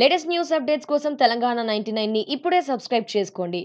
latest news updates కోసం Telangana ninety nine ని ఇప్పుడే సబ్స్క్రైబ్ చేసుకోండి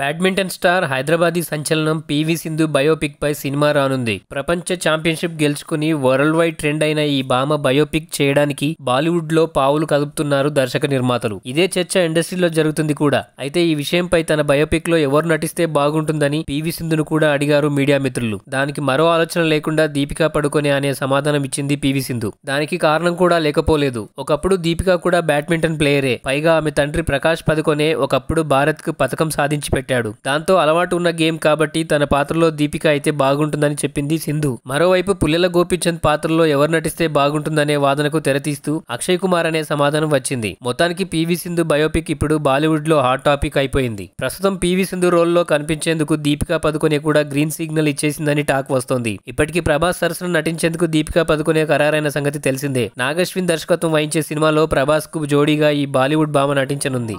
బ్యాడ్మింటన్ స్టార్ హైదరాబాదీ సంచలనం పివి సింధు బయోపిక్ పై సినిమా రానుంది ప్రపంచ ఛాంపియన్షిప్ గెలుచుకుని వరల్డ్ వైడ్ ట్రెండ్ అయిన ఈ భామ బయోపిక్ చేయడానికి బాలీవుడ్ లో పావులు కదుపుతున్నారు దర్శక నిర్మాతలు ఇదే చర్చ ఇండస్ట్రీలో జరుగుతుంది కూడా అయితే ఈ విషయంపై తన బయోపిక్ లో ఎవరు నటిస్తే బాగుంటుందని పివి సింధును కూడా అడిగారు మీడియా మిత్రులు దానికి మరో ఆలోచన లేకుండా దీపికా పడుకొని అనే సమాధానం ఇచ్చింది పివి సింధు దానికి కారణం కూడా లేకపోలేదు ఒకప్పుడు దీపికా కూడా బ్యాడ్మింటన్ ప్లేయరే పైగా ఆమె తండ్రి ప్రకాష్ పదుకొనే ఒకప్పుడు భారత్ కు పథకం సాధించి పెట్టాడు దాంతో అలవాటు ఉన్న గేమ్ కాబట్టి తన పాత్రలో దీపిక అయితే బాగుంటుందని చెప్పింది సింధు మరోవైపు పుల్లెల గోపిచంద్ పాత్రలో ఎవరు నటిస్తే బాగుంటుందనే వాదనకు తెరతీస్తూ అక్షయ్ కుమార్ అనే సమాధానం వచ్చింది మొత్తానికి పివి సింధు బయోపిక్ ఇప్పుడు బాలీవుడ్ లో హాట్ టాపిక్ అయిపోయింది ప్రస్తుతం పివి సింధు రోల్ లో కనిపించేందుకు దీపికా పదుకొనే కూడా గ్రీన్ సిగ్నల్ ఇచ్చేసిందని టాక్ వస్తోంది ఇప్పటికీ ప్రభాస్ సరసన నటించేందుకు దీపికా పదుకొనే ఖరారైన సంగతి తెలిసిందే నాగశ్విన్ దర్శకత్వం వహించే సినిమాలో ప్రభాస్ కు జోడీగా ఈ బాలీవుడ్ భామ నటించనుంది